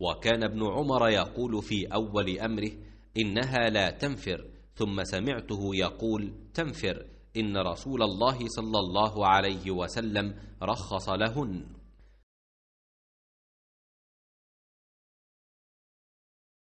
وكان ابن عمر يقول في اول امره انها لا تنفر ثم سمعته يقول تنفر ان رسول الله صلى الله عليه وسلم رخص لهن